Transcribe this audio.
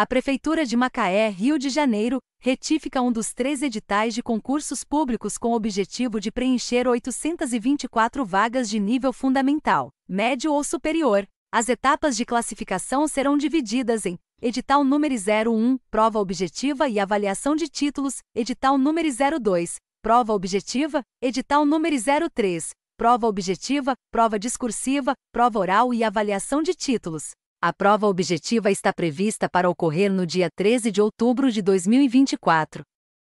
A Prefeitura de Macaé, Rio de Janeiro, retifica um dos três editais de concursos públicos com o objetivo de preencher 824 vagas de nível fundamental, médio ou superior. As etapas de classificação serão divididas em Edital número 01, prova objetiva e avaliação de títulos, Edital número 02, prova objetiva, Edital número 03, prova objetiva, prova discursiva, prova oral e avaliação de títulos. A prova objetiva está prevista para ocorrer no dia 13 de outubro de 2024.